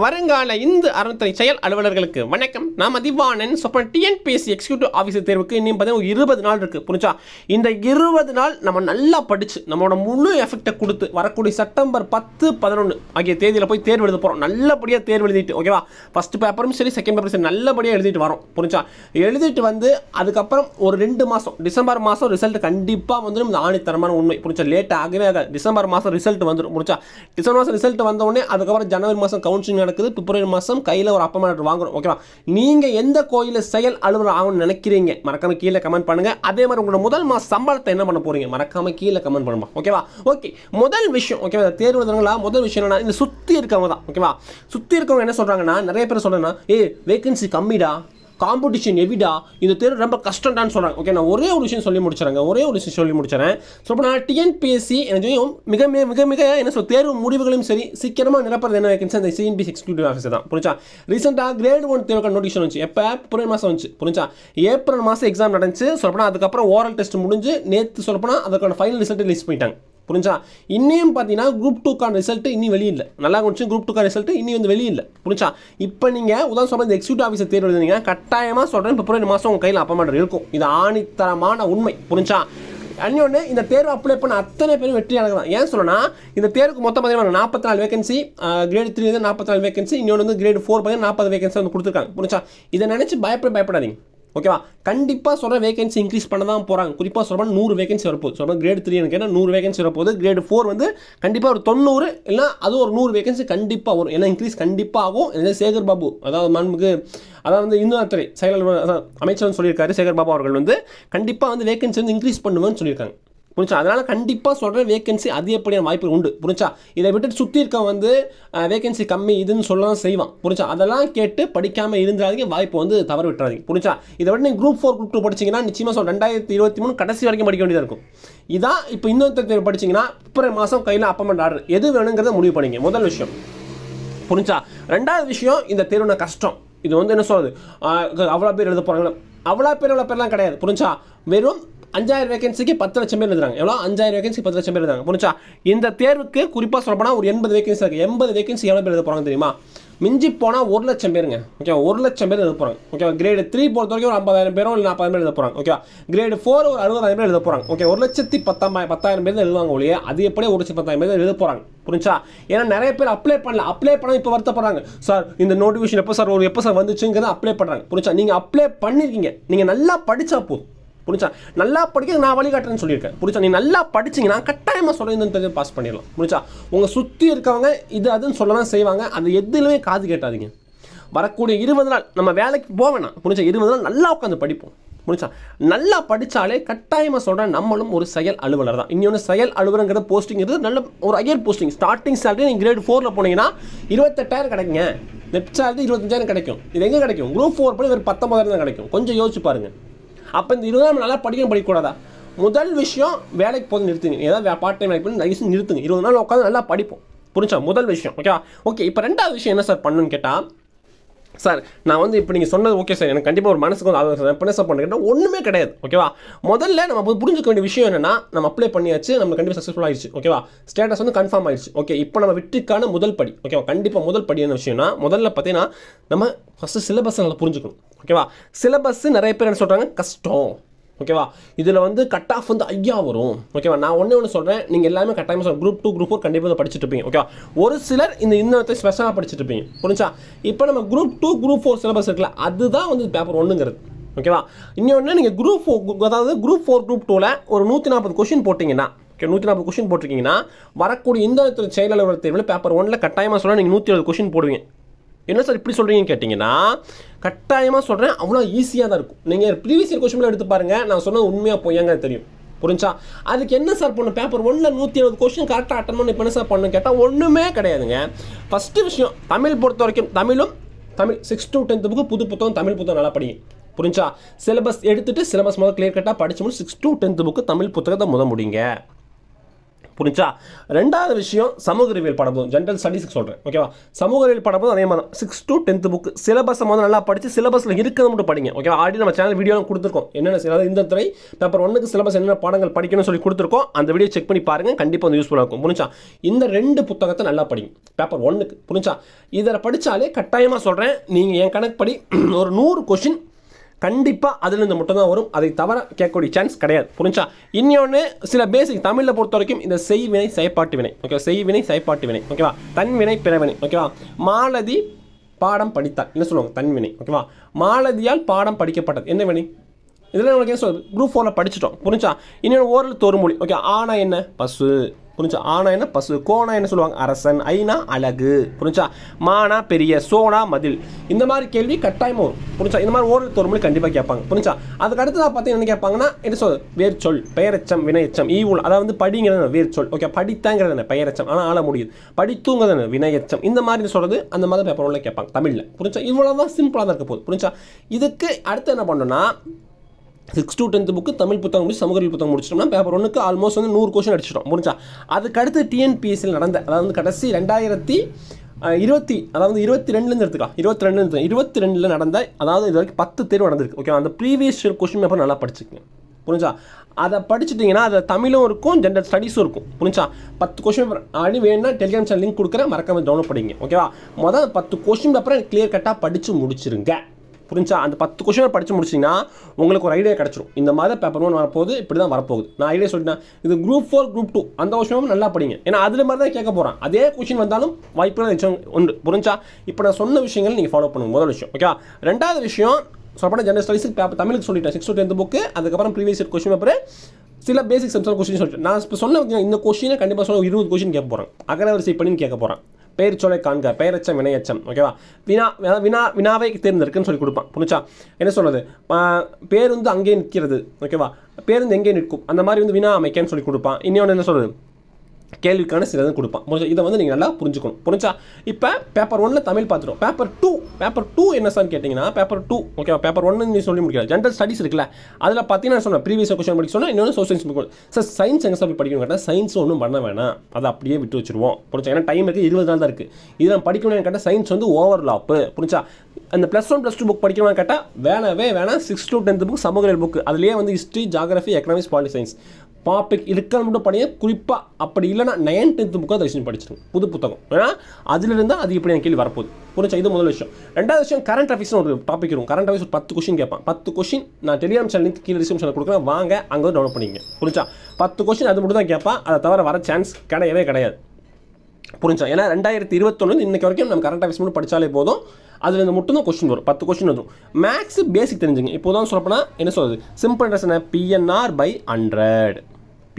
வருங்கால இந்து அறநிலை செயல் அலுவலர்களுக்கு வணக்கம் நாம் திவானன் சொப்பன் டிஎன்பிஎஸ்சி எக்ஸிக்யூட்டிவ் ஆஃபீஸர் தேர்வுக்கு இன்னும் பார்த்தீங்கன்னா இருபது நாள் இருக்குது புரிஞ்சா இந்த இருபது நாள் நம்ம நல்லா படித்து நம்மளோட முழு எஃபெக்டை கொடுத்து வரக்கூடிய செப்டம்பர் பத்து பதினொன்று ஆகிய தேதியில் போய் தேர்வு எழுத போகிறோம் நல்லபடியாக தேர்வு எழுதிட்டு ஓகேவா ஃபஸ்ட் பேப்பரும் சரி செகண்ட் பேப்பரும் சரி நல்லபடியாக எழுதிட்டு வரோம் புரிஞ்சா எழுதிட்டு வந்து அதுக்கப்புறம் ஒரு ரெண்டு மாதம் டிசம்பர் மாதம் ரிசல்ட் கண்டிப்பாக வந்து இந்த ஆணித்தரமான உண்மை புரிஞ்சா லேட் ஆகவே ஆகாது டிசம்பர் மாதம் ரிசல்ட் வந்துடும் புரிஞ்சா டிசம்பர் மாதம் ரிசல்ட் வந்தோடனே அதுக்கப்புறம் ஜனவரி மாதம் கவுன்சிலிங் நடக்குது பிப்ரவரி மாதம் கையில் ஒரு அப்பா மேட்டர் வாங்குறோம் ஓகேவா நீங்கள் எந்த கோயிலில் செயல் அலுவலர் ஆகணும்னு நினைக்கிறீங்க மறக்காமல் கீழே கமெண்ட் பண்ணுங்கள் அதே மாதிரி உங்களோட முதல் மாத சம்பளத்தை என்ன பண்ண போகிறீங்க மறக்காமல் கீழே கமெண்ட் பண்ணுமா ஓகேவா ஓகே முதல் விஷயம் ஓகேவா தேர்வு தினங்களா முதல் விஷயம் என்னன்னா இந்த சுற்றி இருக்கவங்க தான் ஓகேவா சுற்றி இருக்கவங்க என்ன சொல்கிறாங்கன்னா நிறைய பேர் சொல்கிறேன்னா ஏ வேகன்சி கம்மிடா காம்படிஷன் எவிடா இந்த தேர்வு ரொம்ப கஷ்டம்டான்னு சொல்கிறாங்க ஓகே நான் ஒரே ஒரு விஷயம் சொல்லி முடிச்சுறேங்க ஒரே ஒரு விஷயம் சொல்லி முடிச்சுறேன் ஸோ இப்போ நான் டிஎன்பிஎஸ்சி எனக்கு மிக மிக மிக மிக என்ன சொல் தேர்வு முடிவுகளையும் சரி சீக்கிரமாக நிரப்புறது என்ன வைக்கணும் அந்த சிஎன்பிஎஸ் எக்ஸிகூட்டிவ் ஆஃபீஸ் தான் புரிஞ்சா ரீசெண்டாக கிரேட் ஒன் தேர்வுக்கான நோட்டிஃபிகேஷன் வந்துச்சு எப்போ புரிய மாதம் வந்துச்சு புரிஞ்சா ஏப்ரல் மாதம் எக்ஸாம் நடந்துச்சு சொல்லப்போனால் அதுக்கப்புறம் ஓரல் டெஸ்ட் முடிஞ்சு நேற்று சொல்லப்போனால் அதுக்கான ஃபைனல் ரிசல்ட் ரிலீஸ் பண்ணிட்டாங்க புரிஞ்சா இன்னும் பார்த்தீங்கன்னா குரூப் டூக்கான ரிசல்ட் இன்னும் வெளியில் நல்லா முடிச்சு குரூப் டூக்கான ரிசல்ட்டு இன்னும் வந்து வெளியில் புரிஞ்சா இப்போ நீங்கள் உதாரணம் சொல்கிற இந்த எக்ஸிக்யூட்டிவ் ஆஃபீஸர் தேர்வு எழுதுங்க கட்டாயமாக சொல்கிறேன் பிப்ரவரி மாதம் உங்கள் கையில் அப்பா இருக்கும் இது ஆணித்தரமான உண்மை புரிஞ்சா அன்னொன்று இந்த தேர்வு அப்ளை பண்ண அத்தனை பேரும் வெற்றி தான் ஏன் சொல்லணும்னா இந்த தேர்வுக்கு மொத்தம் பார்த்தீங்கன்னா நாற்பத்தி நாலு வேகன்சி கிரேட் த்ரீ வந்து நாற்பத்தி நாலு வேகன்சி இன்னொன்று வந்து கிரேட் ஃபோர் பார்த்தீங்கன்னா நாற்பது வேகன்சி வந்து கொடுத்துருக்காங்க புரிஞ்சா இதை நினச்சி பயப்பட பயப்படாதீங்க ஓகேவா கண்டிப்பாக சொல்கிற வேகன்சி இன்க்ரீஸ் பண்ண தான் போகிறாங்க குறிப்பாக சொல்ல நூறு வேகன்சி வரப்போகுது சொல்ல கிரேட் த்ரீ எனக்கு நூறு வேகன்சி வரப்போகுது கிரேட் ஃபோர் வந்து கண்டிப்பாக ஒரு தொண்ணூறு இல்லை அது ஒரு நூறு வேகன்சி கண்டிப்பாக வரும் ஏன்னா இன்க்ரீஸ் கண்டிப்பாக ஆகும் இல்லை சேகர் பாபு அதாவது மண்புக்கு அதாவது வந்து இந்துநாத்துறை செயலாளர் அமைச்சர் சொல்லியிருக்காரு சேகர் பாபு அவர்கள் வந்து கண்டிப்பாக வந்து வேகன்சி வந்து இன்க்ரீஸ் பண்ணுவேன்னு சொல்லியிருக்காங்க புரிஞ்சா அதனால் கண்டிப்பாக சொல்கிற வேகன்சி அதிகப்படியான வாய்ப்பு உண்டு புரிஞ்சா இதை விட்டு சுற்றி இருக்க வந்து வேகன்சி கம்மி இதுன்னு சொல்லலாம் செய்வான் புரிஞ்சா அதெல்லாம் கேட்டு படிக்காமல் இருந்தாதீங்க வாய்ப்பு வந்து தவறு விட்டுறாதீங்க புரிஞ்சா இதை விட நீங்கள் குரூப் ஃபோர் குரூப் டூ படிச்சிங்கன்னா நிச்சயமாக சொல்ல ரெண்டாயிரத்தி இருபத்தி மூணு கடைசி வரைக்கும் படிக்க வேண்டியதாக இருக்கும் இதான் இப்போ இன்னொருத்தர் படிச்சிங்கன்னா பிப்ரவரி மாதம் கையில் அப்பமெண்ட் ஆர்டர் எது வேணுங்கிறத முடிவு பண்ணிங்க முதல் விஷயம் புரிஞ்சா ரெண்டாவது விஷயம் இந்த தேர்வுன கஷ்டம் இது வந்து என்ன சொல்கிறது அவ்வளோ பேர் எழுத போகிறாங்களோ அவ்வளோ பேர் அவ்வளோ பேர்லாம் கிடையாது புரிஞ்சா வெறும் அஞ்சாயிரம் வேகன்சிக்கு பத்து லட்சம் பேர் எழுதுறாங்க எவ்வளோ அஞ்சாயிரம் வேகன்சி பத்து லட்சம் பேர் எழுதுறாங்க இந்த தேர்வுக்கு குறிப்பாக சொல்லப்போனால் ஒரு எண்பது வேகன்சி இருக்குது எண்பது வேகன்சி எவ்வளோ பேர் எழுத போகிறாங்க தெரியுமா மிஞ்சி போனால் ஒரு லட்சம் பேருங்க ஓகே ஒரு லட்சம் பேர் எழுத போகிறாங்க ஓகேவா கிரேடு த்ரீ பொறுத்த வரைக்கும் ஒரு ஐம்பதாயிரம் பேரும் இல்லை நாற்பதாயிரம் பேர் எழுத போகிறாங்க ஓகேவா கிரேடு ஃபோர் ஒரு அறுபதாயிரம் பேர் எழுத போகிறாங்க ஓகே ஒரு லட்சத்தி பத்தாம் பத்தாயிரம் பேர் எழுதுவாங்க ஒழிய அது எப்படியே ஒரு லட்சம் பத்தாயிரம் பேர் எழுத போகிறாங்க புரிஞ்சா ஏன்னா நிறைய பேர் அப்ளை பண்ணல அப்ளை பண்ண இப்போ வருத்தப்படுறாங்க சார் இந்த நோட்டிஃபிகேஷன் எப்போ சார் ஒரு எப்போ சார் வந்துச்சுங்கிறத அப்ளை பண்ணுறாங்க புரிஞ்சா நீங்கள் அப்ளை பண்ணியிருக்கீங்க நீங்கள் நல்லா படித்தா போதும் புரிச்சா நல்லா படிக்க நான் வழிகாட்டுறேன்னு சொல்லியிருக்கேன் புரிச்சா நீ நல்லா படிச்சிங்கன்னா கட்டாயமாக சொல்கிறேன் பாஸ் பண்ணிடலாம் புரிச்சா உங்கள் சுற்றி இருக்கவங்க இது அதுன்னு சொல்லலாம் செய்வாங்க அது எதுலையுமே காது கேட்டாதீங்க வரக்கூடிய இருபது நாள் நம்ம வேலைக்கு போவேணாம் புரிச்சா இருபது நாள் நல்லா உட்காந்து படிப்போம் புரிச்சா நல்லா படித்தாலே கட்டாயமாக சொல்கிறேன் நம்மளும் ஒரு செயல் அலுவலர் தான் இன்னொன்று செயல் அலுவலருங்கிற போஸ்டிங்கிறது நல்ல ஒரு ஐயர் போஸ்டிங் ஸ்டார்டிங் சேலரி நீங்கள் கிரேட் ஃபோரில் போனீங்கன்னா இருபத்தெட்டாயிரம் கிடைக்குங்க நெட் சேலரி இருபத்தஞ்சாயிரம் கிடைக்கும் இது எங்கே கிடைக்கும் குரூப் ஃபோர் படி ஒரு பத்தொம்பதாயிரம் தான் கிடைக்கும் கொஞ்சம் யோசிச்சு பாருங்கள் அப்போ இந்த நாள் நல்லா படிக்கணும் படிக்கக்கூடாதா முதல் விஷயம் வேலைக்கு போது நிறுத்துங்க ஏதாவது பார்ட் டைம் வேலைக்கு போய் தயவுசு நிறுத்துங்க இருபது நாள் உட்காந்து நல்லா படிப்போம் புரிஞ்சா முதல் விஷயம் ஓகேவா ஓகே இப்போ ரெண்டாவது விஷயம் என்ன சார் பண்ணுன்னு கேட்டால் சார் நான் வந்து இப்போ நீங்கள் சொன்னது ஓகே சார் எனக்கு கண்டிப்பாக ஒரு மனசுக்கு வந்து ஆதரவு என்ன சார் ஒன்றுமே கிடையாது ஓகேவா முதல்ல நம்ம புரிஞ்சுக்க வேண்டிய விஷயம் என்னன்னா நம்ம அப்ளை பண்ணியாச்சு நம்ம கண்டிப்பாக சக்ஸஸ்ஃபுல் ஆயிடுச்சு ஓகேவா ஸ்டேட்டஸ் வந்து கன்ஃபார்ம் ஆயிடுச்சு ஓகே இப்போ நம்ம விட்டுக்கான முதல் படி ஓகேவா கண்டிப்பாக முதல் படி என்ன விஷயம்னா முதல்ல பார்த்தீங்கன்னா நம்ம ஃபஸ்ட்டு சிலபஸ் நல்லா புரிஞ்சுக்கணும் ஓகேவா சிலபஸ் நிறைய பேர் என்ன சொல்கிறாங்க கஷ்டம் ஓகேவா இதில் வந்து கட் ஆஃப் வந்து ஐயா வரும் ஓகேவா நான் ஒன்று ஒன்று சொல்கிறேன் நீங்கள் எல்லாமே கட்டாயமாக சொல்ல குரூப் டூ குரூப் ஃபோர் கண்டிப்பாக படிச்சுட்டு இருப்பீங்க ஓகேவா ஒரு சிலர் இந்த இன்னத்தை ஸ்பெஷலாக படிச்சுட்டு இருப்பீங்க புரிஞ்சா இப்போ நம்ம group two group four syllabus இருக்குல்ல அதுதான் வந்து பேப்பர் ஒன்றுங்கிறது ஓகேவா இன்னொன்று நீங்கள் குரூப் ஃபோர் அதாவது குரூப் ஃபோர் குரூப் டூவில் ஒரு நூற்றி நாற்பது கொஷின் போட்டிங்கன்னா ஓகே நூற்றி நாற்பது கொஷின் போட்டிருக்கீங்கன்னா வரக்கூடிய இந்த செயலாளர் தேர்வில் பேப்பர் ஒன்றில் கட்டாயமாக சொன்னால் நீங்கள் நூற்றி எழுபது கொஷின் போடுவீங்க என்ன சார் இப்படி சொல்கிறீங்கன்னு கேட்டிங்கன்னா கட்டாயமாக சொல்கிறேன் அவ்வளோ ஈஸியாக தான் இருக்கும் நீங்கள் ப்ரீவியஸ் இயர் கொஷின்லாம் எடுத்து பாருங்கள் நான் சொன்னால் உண்மையாக பொய்யாங்க தெரியும் புரிஞ்சா அதுக்கு என்ன சார் பண்ணும் பேப்பர் ஒன்றில் நூற்றி எழுபது கொஸ்டின் கரெக்டாக அட்டன் பண்ணி இப்போ என்ன சார் பண்ணு கேட்டால் ஒன்றுமே கிடையாதுங்க ஃபஸ்ட்டு விஷயம் தமிழ் பொறுத்த வரைக்கும் தமிழும் Tamil six to tenth book புது புத்தகம் தமிழ் புத்தகம் நல்லா படிங்க புரிஞ்சா சிலபஸ் எடுத்துகிட்டு சிலபஸ் முதல் கிளியர் கட்டாக படிச்சு முடிச்சு six to tenth book Tamil புத்தகத்தை முத முடியுங்க புரிஞ்சா ரெண்டாவது விஷயம் சமூக அறிவியல் படம் போதும் ஜென்ரல் ஸ்டடீஸுக்கு சொல்கிறேன் ஓகேவா சமூக அறிவியல் படம் போதும் அதே மாதிரி six to tenth book syllabus வந்து நல்லா படித்து சிலபஸில் இருக்கிறத மட்டும் படிங்க ஓகேவா ஆல்ரெடி நம்ம சேனல் வீடியோலாம் கொடுத்துருக்கோம் என்னென்ன அதாவது இந்த துறை பேப்பர் ஒன்றுக்கு சிலபஸ் என்னென்ன பாடங்கள் படிக்கணும்னு சொல்லி கொடுத்துருக்கோம் அந்த வீடியோ செக் பண்ணி பாருங்கள் கண்டிப்பாக வந்து யூஸ்ஃபுல்லாக இருக்கும் புரிஞ்சா இந்த ரெண்டு புத்தகத்தை நல்லா படிங்க பேப்பர் ஒன்றுக்கு புரிஞ்சா இதில் படித்தாலே கட்டாயமாக சொல்கிறேன் நீங்கள் என் கணக்கு படி ஒரு நூறு கொஷின் கண்டிப்பாக அதுலேருந்து மட்டும் தான் வரும் அதை தவிர கேட்கக்கூடிய சான்ஸ் கிடையாது புரிஞ்சா இன்னொன்று சில பேசிக் தமிழில் பொறுத்த வரைக்கும் இந்த செய்வினை செயற்பாட்டு வினை ஓகேவா செய்வினை செயற்பாட்டு வினை ஓகேவா தன்வினை பிறவினை ஓகேவா மாலதி பாடம் படித்தார் என்ன சொல்லுவாங்க தன்வினை ஓகேவா மாலதியால் பாடம் படிக்கப்பட்டது என்ன வினை இதில் உங்களுக்கு என்ன சொல்றது குரூப் ஃபோரில் படிச்சிட்டோம் புரிஞ்சா இன்னொன்று ஓரளவு தொறுமொழி ஓகே ஆனால் என்ன பசு புரிஞ்சா ஆனா என்ன பசு கோணா என்ன சொல்லுவாங்க அரசன் ஐனா அழகு புரிஞ்சா மானா பெரிய சோனா மதில் இந்த மாதிரி கேள்வி கட்டாயமாக வரும் புரிஞ்சா இந்த மாதிரி ஓரத்து ஒரு கண்டிப்பாக கேட்பாங்க புரிஞ்சா அதுக்கு அடுத்து பார்த்தீங்கன்னா என்ன கேட்பாங்கன்னா என்ன சொல் வேர்ச்சொல் பெயரச்சம் வினையச்சம் ஈவுல் அதாவது படிங்கிறது சொல் ஓகே படித்தாங்கிறது என்ன பெயரச்சம் ஆனால் ஆள முடியுது படித்தூங்கிறது என்ன வினையச்சம் இந்த மாதிரி சொல்கிறது அந்த மாதிரி பேப்பர் உள்ள கேட்பாங்க தமிழில் புரிஞ்சா இவ்வளோ தான் சிம்பிளாக தான் இருக்க போகுது புரிஞ்சா இதுக்கு அடுத்து என்ன பண்ணோன்னா six to tenth book Tamil புத்தகம் முடிச்சு சமூக புத்தகம் முடிச்சிட்டோம்னா பேப்பர் ஒன்றுக்கு ஆல்மோஸ்ட் வந்து நூறு கொஷின் அடிச்சிட்டோம் முடிஞ்சா அதுக்கடுத்து டிஎன்பிஎஸ்சியில் நடந்த அதாவது கடைசி ரெண்டாயிரத்தி இருபத்தி அதாவது இருபத்தி ரெண்டுலேருந்து எடுத்துக்கலாம் இருபத்தி ரெண்டுலேருந்து இருபத்தி ரெண்டில் நடந்த அதாவது இது வரைக்கும் பத்து தேர்வு நடந்திருக்கு ஓகே அந்த ப்ரீவியஸ் இயர் கொஷின் பேப்பர் நல்லா படிச்சுக்கங்க புரிஞ்சா அதை படிச்சுட்டிங்கன்னா அதை தமிழும் இருக்கும் ஜென்ரல் ஸ்டடீஸும் இருக்கும் புரிஞ்சா பத்து கொஷின் பேப்பர் அப்படி வேணும்னா டெலிகிராம் சேனல் லிங்க் கொடுக்குறேன் மறக்காமல் டவுன்லோட் பண்ணிங்க ஓகேவா முதல் பத்து கொஷின் பேப்பரை கிளியர் கட்டாக படித்து முடிச்சிருங்க புரிஞ்சா அந்த பத்து கொஷினை படித்து முடிச்சிங்கன்னா உங்களுக்கு ஒரு ஐடியா கிடச்சிரும் இந்த மாதிரி பேப்பர் ஒன் வரப்போகுது இப்படி தான் வரப்போகுது நான் ஐடியா சொல்லிட்டேன் இது குரூப் ஃபோர் குரூப் டூ அந்த கொஷினும் நல்லா படிங்க ஏன்னா அதில் மாதிரி தான் கேட்க போகிறான் அதே கொஷின் வந்தாலும் வாய்ப்புகள் நிச்சயம் உண்டு புரிஞ்சா இப்போ நான் சொன்ன விஷயங்கள் நீங்கள் ஃபாலோ பண்ணுங்க முதல் விஷயம் ஓகே ரெண்டாவது விஷயம் சொல்லப்பட ஜென்ரல் ஸ்டடிஸுக்கு பேப்பர் தமிழுக்கு சொல்லிட்டேன் சிக்ஸ் டு டென்த் புக்கு அதுக்கப்புறம் ப்ரீவியஸ் இயர் கொஷின் பேப்பர் சில பேசிக் சப்ஜெக்ட் கொஸ்டின் சொல்லிட்டு நான் இப்போ சொன்ன இந்த கொஸ்டினை கண்டிப்பாக சொல்ல இருபது கொஸ்டின் கேட்க போகிறேன் அகரவரிசை பண்ணி கேட்க போகிறேன் பெயர் சொல்லை காண்க பெயரச்சம் வினையச்சம் ஓகேவா வினா வினா வினாவை தேர்ந்தெடுக்குன்னு சொல்லி கொடுப்பான் புனிச்சா என்ன சொல்கிறது பேருந்து அங்கேயே நிற்கிறது ஓகேவா பேருந்து எங்கே நிற்கும் அந்த மாதிரி வந்து வினா அமைக்கன்னு சொல்லி கொடுப்பான் இன்னொன்று என்ன சொல்கிறது கேள்விக்கான சிலதான் கொடுப்பான் முடிஞ்சா இதை வந்து நீங்கள் நல்லா புரிஞ்சுக்கணும் புரிஞ்சா இப்போ பேப்பர் ஒன்னில் தமிழ் பார்த்துருவோம் பேப்பர் டூ பேப்பர் டூ என்ன சார் கேட்டிங்கன்னா பேப்பர் டூ ஓகேவா பேப்பர் ஒன்னு நீ சொல்லி முடிக்கல ஜென்ரல் ஸ்டடிஸ் இருக்குல்ல அதில் பார்த்தீங்கன்னா சொன்னேன் ப்ரீவியஸ் கொஸ்டின் படிக்க சொன்னால் இன்னொன்று சோசியல் படிக்கணும் சார் சயின்ஸ் எங்கே சார் படிக்கணும் கேட்டால் சயின்ஸ் ஒன்றும் பண்ண வேணாம் அதை அப்படியே விட்டு வச்சிருவோம் புரிஞ்சா ஏன்னா டைம் இருக்குது இருபது நாள் தான் இருக்குது இதை நான் படிக்கணும்னு கேட்டால் சயின்ஸ் வந்து ஓவர் லாப்பு புரிஞ்சா அந்த plus one plus two book படிக்கணும்னு கேட்டால் வேணவே வேணாம் சிக்ஸ் டு டென்த் புக் சமூக புக் அதுலேயே வந்து history geography economics polity science topic இருக்கிற மட்டும் படிய குறிப்பாக அப்படி இல்லைனா நைன் டென்த் புக்காக தரிசனம் படிச்சிருங்க புது புத்தகம் ஏன்னா அதுலேருந்து அது இப்படி எனக்கு கேள்வி வரப்போகுது புரிஞ்சா இது முதல் விஷயம் ரெண்டாவது விஷயம் கரண்ட் அஃபேர்ஸ் ஒரு டாபிக் இருக்கும் கரண்ட் அஃபேர்ஸ் ஒரு பத்து கொஷின் கேட்பேன் பத்து கொஷின் நான் டெலிகிராம் சேனல் கீழே டிஸ்கிரிப்ஷனில் கொடுக்குறேன் வாங்க அங்கே வந்து டவுன்லோட் பண்ணிக்கோங்க புரிஞ்சா பத்து கொஷின் அது மட்டும் தான் கேட்பேன் அதை தவிர வர சான்ஸ் கிடையவே கிடையாது புரிஞ்சா ஏன்னா ரெண்டாயிரத்தி இருபத்தொன்னு இன்னைக்கு வரைக்கும் நம்ம கரண்ட் அஃபேர்ஸ் மட்டும் படித்தாலே போதும் அதில் இந்த மட்டும் தான் கொஸ்டின் வரும் பத்து கொஸ்டின் வரும் மேக்ஸ் பேசிக் தெரிஞ்சுங்க இப்போதான் சொல்லப்போனால் என்ன சொல்கிறது சிம்பிள் ரசனை PNR by hundred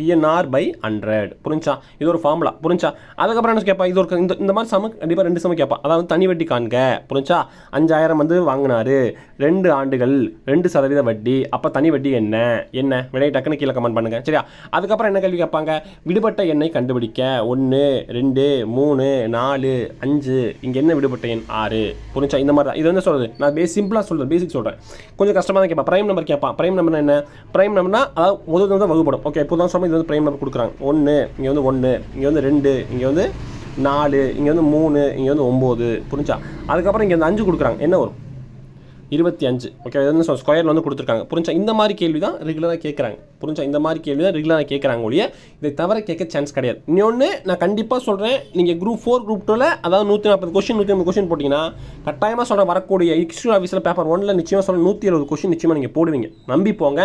PNR by hundred புரிஞ்சா இது ஒரு ஃபார்முலா புரிஞ்சா அதுக்கப்புறம் என்ன கேட்பா இது ஒரு இந்த இந்த மாதிரி சம கண்டிப்பாக ரெண்டு சம கேட்பா அதாவது தனி வட்டி காண்க புரிஞ்சா அஞ்சாயிரம் வந்து வாங்கினாரு ரெண்டு ஆண்டுகள் ரெண்டு சதவீத வட்டி அப்போ தனி வட்டி என்ன என்ன விடை டக்குன்னு கீழே கமெண்ட் பண்ணுங்கள் சரியா அதுக்கப்புறம் என்ன கேள்வி கேட்பாங்க விடுபட்ட எண்ணை கண்டுபிடிக்க ஒன்று ரெண்டு மூணு நாலு அஞ்சு இங்கே என்ன விடுபட்ட எண் ஆறு புரிஞ்சா இந்த மாதிரி தான் இது வந்து சொல்கிறது நான் பேஸ் சிம்பிளாக சொல்கிறேன் பேசிக் சொல்கிறேன் கொஞ்சம் கஷ்டமாக தான் கேட்பேன் ப்ரைம் நம்பர் கேட்பான் ப்ரைம் நம்பர் என்ன ப்ரைம் நம்பர்னா அதாவது முதல் தான் வகுப்படும் ஓகே இப்போ தான் இது வந்து ப்ரைம் நம்பர் கொடுக்குறாங்க ஒன்று இங்கே வந்து ஒன்று இங்கே வந்து ரெண்டு இங்கே வந்து நாலு இங்கே வந்து மூணு இங்கே வந்து ஒம்பது புரிஞ்சா அதுக்கப்புறம் இங்கே வந்து அஞ்சு கொடுக்குறாங்க என்ன வரும் இருபத்தி அஞ்சு ஓகே இது வந்து ஸ்கொயரில் வந்து கொடுத்துருக்காங்க புரிஞ்சா இந்த மாதிரி கேள்வி தான் ரெகுலராக கேட்குறாங்க புரிஞ்சா இந்த மாதிரி கேள்வி தான் ரெகுலராக கேட்குறாங்க ஒழிய இதை தவிர கேட்க சான்ஸ் கிடையாது இன்னொன்று நான் கண்டிப்பாக சொல்கிறேன் நீங்கள் குரூப் ஃபோர் குரூப் டூவில் அதாவது நூற்றி நாற்பது கொஷின் நூற்றி ஐம்பது கொஷின் போட்டிங்கன்னா கட்டாயமாக சொல்கிற வரக்கூடிய எக்ஸ்ட்ரா ஆஃபீஸில் பேப்பர் ஒன்றில் நிச்சயமாக சொல்கிற நூற்றி எழுபது கொஷின் நிச்சயமாக நீங்கள் போடுவீங்க நம்பி போங்க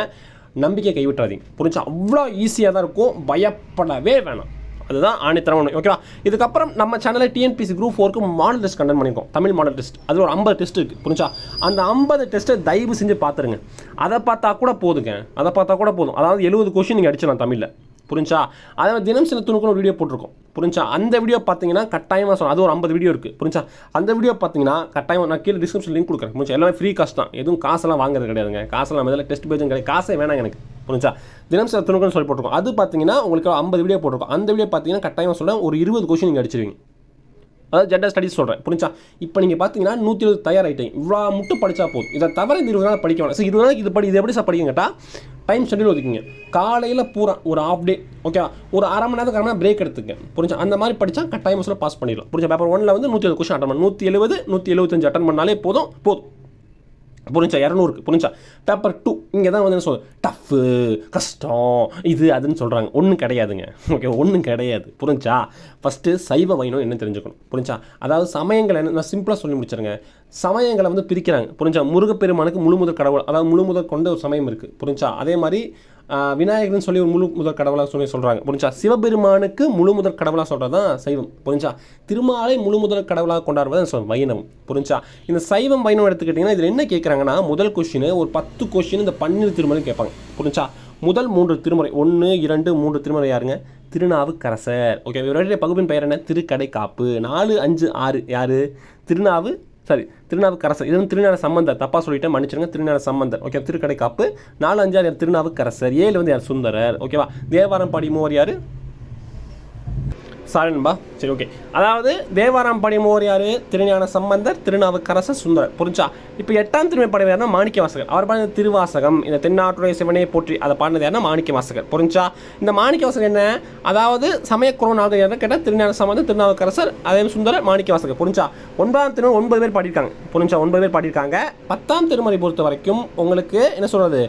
நம்பிக்கை கைவிட்டுறாதீங்க புரிஞ்சா அவ்வளோ ஈஸியாக தான் இருக்கும் பயப்படவே வேணாம் அதுதான் ஆணித்தரம் ஒன்று ஓகேவா இதுக்கப்புறம் நம்ம சேனலில் டிஎன்பிசி குரூப் ஃபோருக்கு மாடல் டெஸ்ட் கண்டென்ட் பண்ணியிருக்கோம் தமிழ் மாடல் டெஸ்ட் அதில் ஒரு ஐம்பது டெஸ்ட் இருக்குது புரிஞ்சா அந்த ஐம்பது டெஸ்ட்டை தயவு செஞ்சு பார்த்துருங்க அதை பார்த்தா கூட போதுங்க அதை பார்த்தா கூட போதும் அதாவது எழுபது கொஷின் நீங்கள் அடிச்சிடலாம் தமிழில் புரிஞ்சா மாதிரி தினம் சில துணுக்கு ஒரு வீடியோ போட்டிருக்கோம் புரிஞ்சா அந்த வீடியோ பார்த்தீங்கன்னா கட்டாயமாக சொன்னால் அது ஒரு ஐம்பது வீடியோ இருக்குது புரிஞ்சா அந்த வீடியோ பார்த்தீங்கன்னா கட்டாயம் நான் கீழே டிஸ்கிரிப்ஷன் லிங்க் கொடுக்குறேன் புரிஞ்சா எல்லாமே ஃப்ரீ காசு தான் எதுவும் காசெல்லாம் வாங்குறது கிடையாதுங்க காசெல்லாம் இதில் டெஸ்ட் பேஜும் கிடையாது காசே வேணாம் எனக்கு புரிஞ்சா தினம் சில துணுக்குன்னு சொல்லி போட்டிருக்கோம் அது பார்த்தீங்கன்னா உங்களுக்கு ஐம்பது வீடியோ போட்டிருக்கோம் அந்த வீடியோ பார்த்தீங்கன்னா கட்டாயமாக சொல்ல ஒரு இருபது கொஸ்டின் நீங்கள் அடிச்சிருவீங்க அதாவது ஜெண்டர் ஸ்டடிஸ் சொல்கிறேன் புரிஞ்சா இப்போ நீங்கள் பார்த்தீங்கன்னா நூற்றி இருபது தயாராகிட்டேன் இவ்வளோ மட்டும் படித்தா போதும் இதை தவிர இந்த இருபது நாள் படிக்க வேணாம் ஸோ இருபது நாளைக்கு இது படி இது எப்படி சார் படிக்க கேட்டால் டைம் ஷெடியூல் ஒதுக்குங்க காலையில் பூரா ஒரு ஆஃப் டே ஓகே ஒரு அரை மணி நேரத்துக்கு அரை பிரேக் எடுத்துங்க புரிஞ்சா அந்த மாதிரி படித்தா கட்டாயம் சொல்ல பாஸ் பண்ணிடலாம் புரிஞ்சா பேப்பர் ஒனில் வந்து நூற்றி எழுபது கொஸ்டின் அட்டன் பண்ண நூற்றி எழுபது நூற்றி எழுபத்தஞ்சு அட்டன் பண்ணாலே போதும் போதும் புரிஞ்சா இரநூறுக்கு புரிஞ்சா பேப்பர் டூ இங்கே தான் வந்து என்ன சொல்லுது டஃப்பு கஷ்டம் இது அதுன்னு சொல்கிறாங்க ஒன்றும் கிடையாதுங்க ஓகே ஒன்றும் கிடையாது புரிஞ்சா ஃபஸ்ட்டு சைவ வைணம் என்ன தெரிஞ்சுக்கணும் புரிஞ்சா அதாவது சமயங்களை என்ன நான் சிம்பிளாக சொல்லி முடிச்சிருங்க சமயங்களை வந்து பிரிக்கிறாங்க புரிஞ்சா முருகப்பெருமானுக்கு முழு முதல் கடவுள் அதாவது முழு முதல் கொண்ட ஒரு சமயம் இருக்குது புரிஞ்சா அதே மாதிரி விநாயகர்னு சொல்லி ஒரு முழு முதல் கடவுளாக சொல்லி சொல்கிறாங்க புரிஞ்சா சிவபெருமானுக்கு முழு முதல் கடவுளாக சொல்கிறது தான் சைவம் புரிஞ்சா திருமாலை முழு முதல் கடவுளாக கொண்டாடுவது சொல்லும் வைணவம் புரிஞ்சா இந்த சைவம் வைணவம் எடுத்துக்கிட்டிங்கன்னா இதில் என்ன கேட்குறாங்கன்னா முதல் கொஷின் ஒரு பத்து கொஷின் இந்த பன்னெண்டு திருமலை கேட்பாங்க புரிஞ்சா முதல் மூன்று திருமுறை ஒன்று இரண்டு மூன்று திருமுறை யாருங்க திருநாவுக்கரசர் ஓகே இவருடைய பகுப்பின் பெயர் என்ன திருக்கடை காப்பு நாலு அஞ்சு ஆறு யார் திருநாவு சாரி திருநாவுக்கரசர் இது வந்து திருநான சம்பந்தர் தப்பாக சொல்லிட்டேன் மன்னிச்சிருங்க திருநான சம்பந்தர் ஓகே திருக்கடை காப்பு நாலு அஞ்சாறு திருநாவுக்கரசர் ஏழு வந்து யார் சுந்தரர் ஓகேவா தேவாரம் பாடி மூவர் யார் சாரி சரி ஓகே அதாவது தேவாராம் படைமோர் யார் திருஞான சம்பந்தர் திருநாவுக்கரச சுந்தரர் புரிஞ்சா இப்போ எட்டாம் திருமை படைவர் மாணிக்க வாசகர் அவர் பாடின திருவாசகம் இந்த தென்னாட்டுடைய சிவனை போற்றி அதை பாடினது யாருன்னா மாணிக்க வாசகர் புரிஞ்சா இந்த மாணிக்க வாசகர் என்ன அதாவது சமயக்குறவு நாடு யாரும் கேட்டால் திருஞான சம்பந்தர் திருநாவுக்கரசர் அதே சுந்தரர் மாணிக்க வாசகர் புரிஞ்சா ஒன்பதாம் திருமணம் ஒன்பது பேர் பாடியிருக்காங்க புரிஞ்சா ஒன்பது பேர் பாடியிருக்காங்க பத்தாம் திருமறை பொறுத்த வரைக்கும் உங்களுக்கு என்ன சொல்கிறது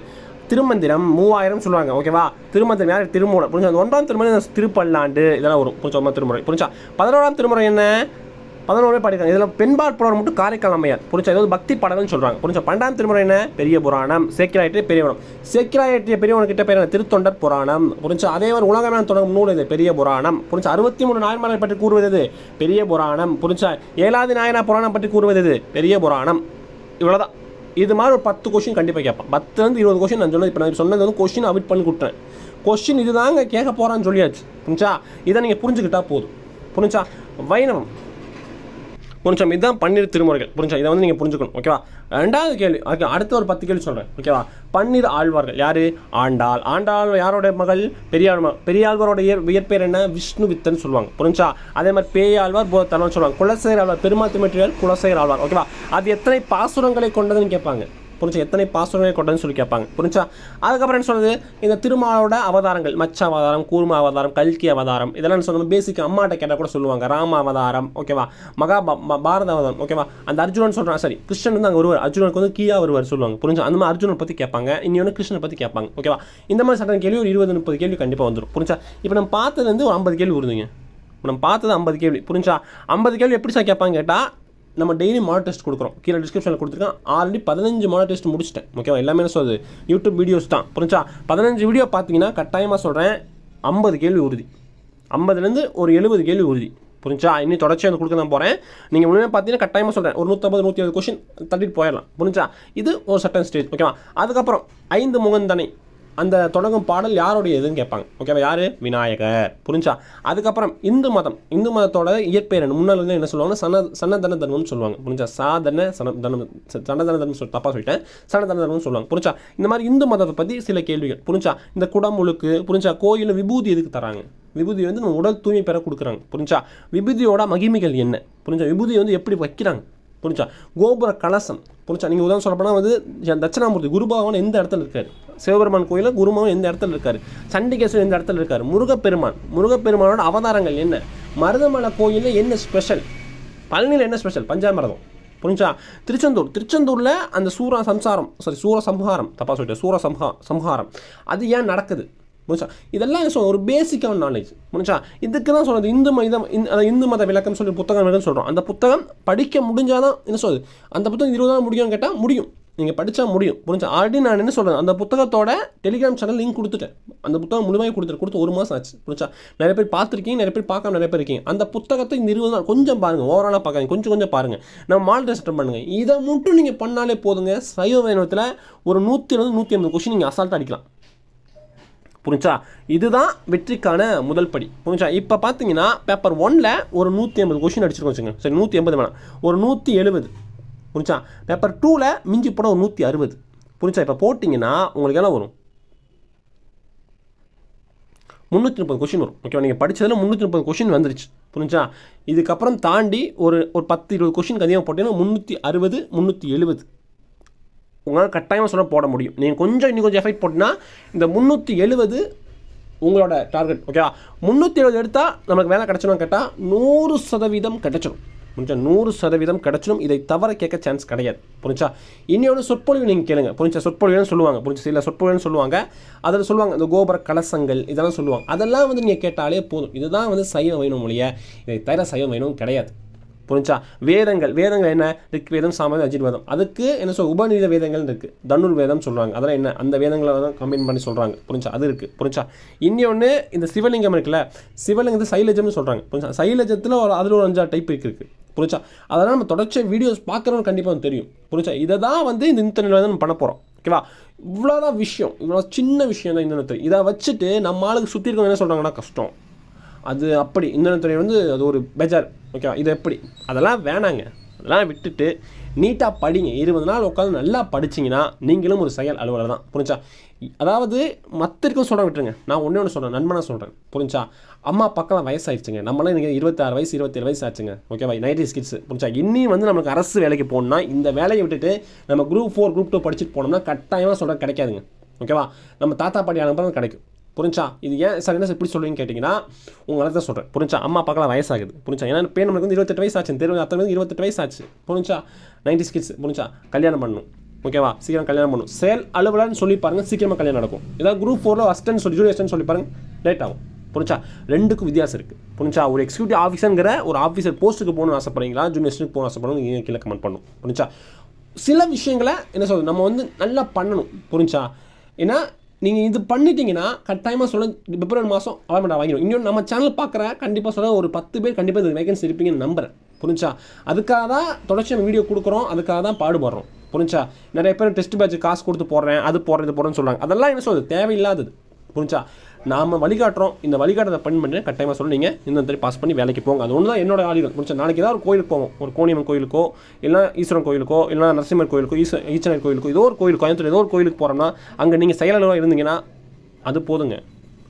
திருமந்திரம் மூவாயிரம் சொல்லுவாங்க ஓகேவா திருமந்திரம் யார் திருமூலம் புரிஞ்சா அந்த ஒன்றாம் திருமுறை திருப்பல்லாண்டு இதெல்லாம் வரும் புரிஞ்சா ஒன்றாம் திருமுறை புரிஞ்சா பதினோராம் திருமுறை என்ன பதினோரு படிக்கிறாங்க இதில் பெண்பார் புலவர் மட்டும் காரைக்கால் அம்மையார் புரிஞ்சா ஏதாவது பக்தி படம்னு சொல்கிறாங்க புரிஞ்சா பன்னெண்டாம் திருமுறை என்ன பெரிய புராணம் சேக்கிராயிற்றிய பெரியவனம் சேக்கிராயிற்றிய பெரியவனுக்கிட்ட பேர் திருத்தொண்டர் புராணம் புரிஞ்சா அதே ஒரு உலகமான தொடங்கும் நூல் இது பெரிய புராணம் புரிஞ்சா அறுபத்தி மூணு நாயன்மார்கள் பற்றி கூறுவது இது பெரிய புராணம் புரிஞ்சா ஏழாவது நாயனா புராணம் பற்றி கூறுவது இது பெரிய புராணம் இவ்வளோதான் இது மாதிரி ஒரு பத்து கொஷின் கண்டிப்பாக கேட்பேன் பத்துலேருந்து இருபது கொஷின் நான் சொன்னது இப்போ நான் சொன்னது வந்து கொஷின் அவிட் பண்ணி கொடுத்துறேன் கொஷின் இதுதாங்க கேட்க போகிறான்னு சொல்லியாச்சு புரிஞ்சா இதை நீங்கள் புரிஞ்சுக்கிட்டா போதும் புரிஞ்சா வைணவம் கொஞ்சம் இதுதான் பன்னீர் திருமுறைகள் புரிஞ்சா இதை வந்து நீங்கள் புரிஞ்சுக்கணும் ஓகேவா ரெண்டாவது கேள்வி ஓகே அடுத்த ஒரு பத்து கேள்வி சொல்கிறேன் ஓகேவா பன்னீர் ஆழ்வார்கள் யார் ஆண்டாள் ஆண்டாள் யாரோட மகள் பெரியாள் பெரியாழ்வாரோட இயர் இயற்பெயர் என்ன விஷ்ணு வித்தன் சொல்லுவாங்க புரிஞ்சா அதே மாதிரி பேயாழ்வார் போதத்தாழ்வார் சொல்லுவாங்க குலசேகர் ஆழ்வார் பெருமாத்து மெட்டீரியல் குலசேகர் ஆழ்வார் ஓகேவா அது எத்தனை பாசுரங்களை கொண்டதுன்னு கேட்பாங்க புரிஞ்சா எத்தனை பாசுரங்களை கொண்டதுன்னு சொல்லி கேட்பாங்க புரிஞ்சா அதுக்கப்புறம் என்ன சொல்றது இந்த திருமாவோட அவதாரங்கள் மச்ச அவதாரம் கூர்ம அவதாரம் கல்கி அவதாரம் இதெல்லாம் சொன்னது பேசிக் அம்மாட்ட கேட்டால் கூட சொல்லுவாங்க ராம அவதாரம் ஓகேவா மகா பாரத அவதாரம் ஓகேவா அந்த அர்ஜுனன் சொல்கிறான் சரி கிருஷ்ணன் வந்து அங்கே வருவார் அர்ஜுனனுக்கு வந்து கீயா வருவார் சொல்லுவாங்க புரிஞ்சா அந்த மாதிரி அர்ஜுனன் பற்றி கேட்பாங்க இன்னொன்று கிருஷ்ணனை பற்றி கேட்பாங்க ஓகேவா இந்த மாதிரி சட்டம் கேள்வி ஒரு இருபது முப்பது கேள்வி கண்டிப்பாக வந்துடும் புரிஞ்சா இப்போ நம்ம பார்த்ததுலேருந்து ஒரு ஐம்பது கேள்வி வருதுங்க இப்போ நம்ம பார்த்தது ஐம்பது கேள்வி புரிஞ்சா ஐம்பது கேள்வி எப்படி சார் கேட்பாங்க கேட்டால் நம்ம டெய்லி மாடல் டெஸ்ட் கொடுக்குறோம் கீழே டிஸ்கிரிப்ஷனில் கொடுத்துருக்கேன் ஆல்ரெடி பதினஞ்சு மாடல் டெஸ்ட் முடிச்சிட்டேன் ஓகேவா எல்லாமே என்ன சொல்லுது யூடியூப் வீடியோஸ் தான் புரிஞ்சா பதினஞ்சு வீடியோ பார்த்தீங்கன்னா கட்டாயமாக சொல்கிறேன் ஐம்பது கேள்வி உறுதி ஐம்பதுலேருந்து ஒரு எழுபது கேள்வி உறுதி புரிஞ்சா இன்னும் தொடர்ச்சியாக வந்து கொடுக்க தான் போகிறேன் நீங்கள் முன்னே பார்த்தீங்கன்னா கட்டாயமாக சொல்கிறேன் ஒரு நூற்றம்பது நூற்றி ஐம்பது கொஷின் தள்ளிட்டு போயிடலாம் புரிஞ்சா இது ஒரு சட்டன் ஸ்டேஜ் ஓகேவா அதுக்கப்புறம் ஐந்து முகந்தனை அந்த தொடங்கும் பாடல் யாருடைய இதுன்னு கேட்பாங்க ஓகேவா யார் விநாயகர் புரிஞ்சா அதுக்கப்புறம் இந்து மதம் இந்து மதத்தோட இயற்பெயர் முன்னாள் என்ன சொல்லுவாங்கன்னா சன சன்னதன தர்மம்னு சொல்லுவாங்க புரிஞ்சா சாதன சனதனம் தனம் சனதன தர்மம் சொல் தப்பாக சொல்லிட்டேன் சனதன தர்மம்னு சொல்லுவாங்க புரிஞ்சா இந்த மாதிரி இந்து மதத்தை பற்றி சில கேள்விகள் புரிஞ்சா இந்த குடமுழுக்கு புரிஞ்சா கோயிலில் விபூதி எதுக்கு தராங்க விபூதி வந்து நம்ம உடல் தூய்மை பெற கொடுக்குறாங்க புரிஞ்சா விபூதியோட மகிமைகள் என்ன புரிஞ்சா விபூதி வந்து எப்படி வைக்கிறாங்க புரிஞ்சா கோபுர கலசம் புரிஞ்சா நீங்கள் உதாரணம் சொல்லப்போனால் வந்து தட்சிணாமூர்த்தி குருபாவன் எந்த இடத்துல இருக்கார் சிவபெருமான் கோயிலில் குருமாவும் எந்த இடத்துல இருக்கார் சண்டிகேஸ்வரர் எந்த இடத்துல இருக்கார் முருகப்பெருமான் முருகப்பெருமானோட அவதாரங்கள் என்ன மருதமலை கோயிலில் என்ன ஸ்பெஷல் பழனியில் என்ன ஸ்பெஷல் பஞ்சாமிரதம் புரிஞ்சா திருச்செந்தூர் திருச்செந்தூரில் அந்த சூர சம்சாரம் சாரி சூர சம்ஹாரம் தப்பா சொல்லிட்டேன் சூர சம்ஹா சம்ஹாரம் அது ஏன் நடக்குது முடிச்சா இதெல்லாம் ஸோ ஒரு பேசிக்கான நாலேஜ் முடிச்சா இதுக்கு தான் சொல்கிறது இந்து மதம் இந்த இந்து மத விளக்கம் சொல்லி புத்தகம் வேணும்னு சொல்கிறோம் அந்த புத்தகம் படிக்க முடிஞ்சால் தான் என்ன சொல்லுது அந்த புத்தகம் இருபதாம் முடியும் கேட்டால் முடியும் நீங்கள் படித்தா முடியும் புரிஞ்சா ஆல்ரெடி நான் என்ன சொல்கிறேன் அந்த புத்தகத்தோட டெலிகிராம் சேனல் லிங்க் கொடுத்துட்டேன் அந்த புத்தகம் முழுமையாக கொடுத்துட்டு கொடுத்து ஒரு மாதம் ஆச்சு புரிஞ்சா நிறைய பேர் பார்த்துருக்கீங்க நிறைய பேர் பார்க்காம நிறைய பேர் இருக்கீங்க அந்த புத்தகத்தை இந்த இருபது நாள் கொஞ்சம் பாருங்கள் ஓவராலாக பார்க்காங்க கொஞ்சம் கொஞ்சம் பாருங்கள் நம்ம மால் ரெஸ்டம் பண்ணுங்கள் இதை மட்டும் நீங்கள் பண்ணாலே போதுங்க சைவ வேணத்தில் ஒரு நூற்றி இருபது நூற்றி ஐம்பது கொஷின் நீங்கள் அசால்ட்டாக அடிக்கலாம் புரிஞ்சா இதுதான் வெற்றிக்கான முதல் படி புரிஞ்சா இப்போ பார்த்தீங்கன்னா பேப்பர் ஒன்ல ஒரு நூற்றி ஐம்பது கொஷின் அடிச்சிருக்கோம் வச்சுங்க சரி நூற்றி எண்பது வேணாம் ஒரு நூற்றி எழுபது புரிஞ்சா பேப்பர் டூவில் மிஞ்சி போட ஒரு நூற்றி அறுபது புரிஞ்சா இப்போ போட்டிங்கன்னா உங்களுக்கு என்ன வரும் முந்நூற்றி முப்பது கொஷின் வரும் ஓகேவா நீங்கள் படித்ததில் முந்நூற்றி முப்பது கொஷின் வந்துருச்சு புரிஞ்சா இதுக்கப்புறம் தாண்டி ஒரு ஒரு பத்து இருபது கொஷின் அதிகமாக போட்டிங்கன்னா முந்நூற்றி அறுபது முந்நூற்றி எழுபது உங்களால் கட்டாயமாக சொன்னால் போட முடியும் நீங்கள் கொஞ்சம் இன்னும் கொஞ்சம் எஃபெக்ட் போட்டினா இந்த முந்நூற்றி எழுபது உங்களோட டார்கெட் ஓகேவா முந்நூற்றி எழுபது எடுத்தால் நமக்கு வேலை கிடச்சிடும் கேட்டால் நூறு சதவீதம் கிடச்சிடும் புரிஞ்சா நூறு சதவீதம் கிடச்சிடும் இதை தவிர கேட்க சான்ஸ் கிடையாது புரிஞ்சா இன்னொன்று சொற்பொழிவு நீங்கள் கேளுங்க புரிஞ்சா சொற்பொழிவுன்னு சொல்லுவாங்க புரிஞ்சு சில சொற்பொழிவுன்னு சொல்லுவாங்க அதில் சொல்லுவாங்க இந்த கோபுர கலசங்கள் இதெல்லாம் சொல்லுவாங்க அதெல்லாம் வந்து நீங்கள் கேட்டாலே போதும் இதுதான் வந்து சைவ வேணும் மொழியை இதை தவிர சைவ வேணும் கிடையாது புரிஞ்சா வேதங்கள் வேதங்கள் என்ன ரிக் வேதம் அஜித் வேதம் அதுக்கு என்ன சொல் உபநீத வேதங்கள் இருக்குது தனுர் வேதம் சொல்கிறாங்க அதெல்லாம் என்ன அந்த வேதங்களை தான் கம்பைன் பண்ணி சொல்கிறாங்க புரிஞ்சா அது இருக்குது புரிஞ்சா இன்னொன்று இந்த சிவலிங்கம் இருக்குல்ல சிவலிங்கம் சைலஜம்னு சொல்கிறாங்க புரிஞ்சா சைலஜத்தில் ஒரு அதில் ஒரு அஞ்சா டைப் இருக்குது புரிச்சா அதெல்லாம் நம்ம தொடர்ச்சி வீடியோஸ் பார்க்குறவங்க கண்டிப்பாக தெரியும் புரிச்சா இதை தான் வந்து இந்த இந்த வந்து நம்ம பண்ண போகிறோம் ஓகேவா இவ்வளோதான் விஷயம் இவ்வளோ சின்ன விஷயம் தான் நிலத்தை இதை வச்சுட்டு நம்ம ஆளுக்கு சுற்றி இருக்கவங்க என்ன சொல்கிறாங்கன்னா கஷ்டம் அது அப்படி இந்த துறை வந்து அது ஒரு பெஜார் ஓகே இது எப்படி அதெல்லாம் வேணாங்க அதெல்லாம் விட்டுட்டு நீட்டாக படிங்க இருபது நாள் உட்காந்து நல்லா படிச்சிங்கன்னா நீங்களும் ஒரு செயல் அலுவலர் தான் புரிஞ்சா அதாவது மற்றருக்கும் சொல்கிறேன் விட்டுருங்க நான் ஒன்று ஒன்று சொல்கிறேன் நண்பனாக சொல்கிறேன் புரிஞ்சா அம்மா அப்பாக்கெல்லாம் வயசாகிடுச்சுங்க நம்மளாம் நீங்கள் இருபத்தாறு வயசு இருபத்தேழு வயசு ஆச்சுங்க ஓகேவா நைட்டி ஸ்கிட்ஸ் புரிஞ்சா இன்னும் வந்து நமக்கு அரசு வேலைக்கு போகணும்னா இந்த வேலையை விட்டுட்டு நம்ம குரூப் ஃபோர் குரூப் டூ படிச்சுட்டு போனோம்னா கட்டாயமாக சொல்கிறேன் கிடைக்காதுங்க ஓகேவா நம்ம தாத்தா பாட்டி அனுப்புறது கிடைக்கும் புரிஞ்சா இது ஏன் சார் என்ன சார் இப்படி சொல்லுவீங்கன்னு கேட்டிங்கன்னா உங்களால் தான் சொல்கிறேன் புரிஞ்சா அம்மா அப்பாக்கெல்லாம் வயசாகுது புரிஞ்சா ஏன்னா பேன் நம்மளுக்கு வந்து இருபத்தெட்டு வயசு ஆச்சு தெரு அத்தனை வந்து இருபத்தெட்டு வயசு ஆச்சு புரிஞ்சா நைன்டி கிட்ஸ் புரிஞ்சா கல்யாணம் பண்ணணும் ஓகேவா சீக்கிரம் கல்யாணம் பண்ணும் சேல் அலுவலர்னு சொல்லி பாருங்கள் சீக்கிரமாக கல்யாணம் நடக்கும் ஏதாவது குரூப் ஃபோரில் அஸ்டன் சொல்லி ஜூனியர் அஸ்டன் சொல்லி பாருங்க லேட் ஆகும் புரிஞ்சா ரெண்டுக்கும் வித்தியாசம் இருக்குது புரிஞ்சா ஒரு எக்ஸிக்யூட்டிவ் ஆஃபீஸருங்கிற ஒரு ஆஃபீஸர் போஸ்ட்டுக்கு போகணும்னு ஆசைப்படுறீங்களா ஜூனியர் அஸ்டன்ட் போகணும் ஆசைப்படுறோம் நீங்கள் கீழே கமெண்ட் பண்ணும் புரிஞ்சா சில விஷயங்களை என்ன சொல்றது நம்ம வந்து நல்லா பண்ணணும் புரிஞ்சா ஏன்னா நீங்கள் இது பண்ணிட்டீங்கன்னா கட்டாயமாக சொல்ல பிப்ரவரி மாதம் அப்பாயின்மெண்ட் வாங்கிடும் இன்னொன்று நம்ம சேனல் பார்க்குற கண்டிப்பாக சொல்ல ஒரு பத்து பேர் கண்டிப்பாக இது வேகன்சி இருப்பீங்கன்னு நம்புறேன் புரிஞ்சா அதுக்காக தான் தொடர்ச்சி நம்ம வீடியோ கொடுக்குறோம் அதுக்காக தான் பாடுபடுறோம் புரிஞ்சா நிறைய பேர் டெஸ்ட் பேட்ச் காசு கொடுத்து போடுறேன் அது போடுறது போடுறேன்னு சொல்கிறாங்க அதெல்லாம் என்ன சொல்லுது தேவையில்லாதது புரிஞ்சா நாம் வழிகாட்டுறோம் இந்த வழிகாட்டுறதை பண்ணி பண்ணி கட்டாயமாக சொன்னீங்க இந்த தடவை பாஸ் பண்ணி வேலைக்கு போங்க அது ஒன்று தான் என்னோட ஆளுகள் கொஞ்சம் நாளைக்கு ஏதாவது ஒரு கோயிலுக்கு போவோம் ஒரு கோணியம்மன் கோயிலுக்கோ இல்லை ஈஸ்வரன் கோயிலுக்கோ இல்லை நரசிம்மர் கோயிலுக்கோ ஈஸ்வ ஈச்சனர் கோயிலுக்கோ ஏதோ ஒரு கோயிலுக்கு கோயம்புத்தூர் ஏதோ ஒரு கோயிலுக்கு போகிறோம்னா அங்கே நீங்கள் செயலாளராக இருந்தீங்கன்னா அது போதுங்க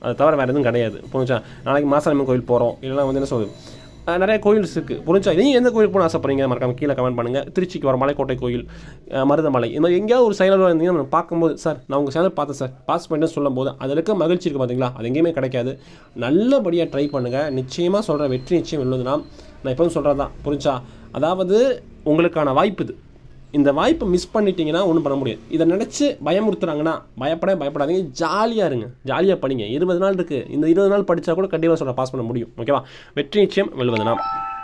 அது தவிர வேறு எதுவும் கிடையாது புரிஞ்சா நாளைக்கு மாசாணியம்மன் கோயில் போகிறோம் இல்லைனா வந்து என்ன சொல்லுது நிறைய கோயில்ஸ் இருக்குது புரிஞ்சா நீங்கள் எந்த கோயிலுக்கு போன ஆசைப்படுறீங்க மறக்காம கீழே கமெண்ட் பண்ணுங்கள் திருச்சிக்கு வர மலைக்கோட்டை கோயில் மருதமலை இந்த மாதிரி எங்கேயாவது ஒரு சேனல் இருந்தீங்கன்னா நம்ம பார்க்கும்போது சார் நான் உங்கள் சேனல் பார்த்தேன் சார் பாஸ் பண்ணிட்டு சொல்லும் போது அதில் இருக்க மகிழ்ச்சி இருக்குது பார்த்தீங்களா அது எங்கேயுமே கிடைக்காது நல்லபடியாக ட்ரை பண்ணுங்கள் நிச்சயமாக சொல்கிற வெற்றி நிச்சயம் இல்லைன்னா நான் எப்போதும் சொல்கிறது தான் புரிஞ்சா அதாவது உங்களுக்கான வாய்ப்பு இது இந்த வாய்ப்பை மிஸ் பண்ணிட்டீங்கன்னா ஒன்றும் பண்ண முடியும் இதை நினச்சி பயமுறுத்துறாங்கன்னா பயப்பட பயப்படாதீங்க ஜாலியாக இருங்க ஜாலியாக பண்ணிங்க இருபது நாள் இருக்குது இந்த இருபது நாள் படித்தா கூட கண்டிப்பாக சொல்ல பாஸ் பண்ண முடியும் ஓகேவா வெற்றி நிச்சயம் வெல்வது நாள்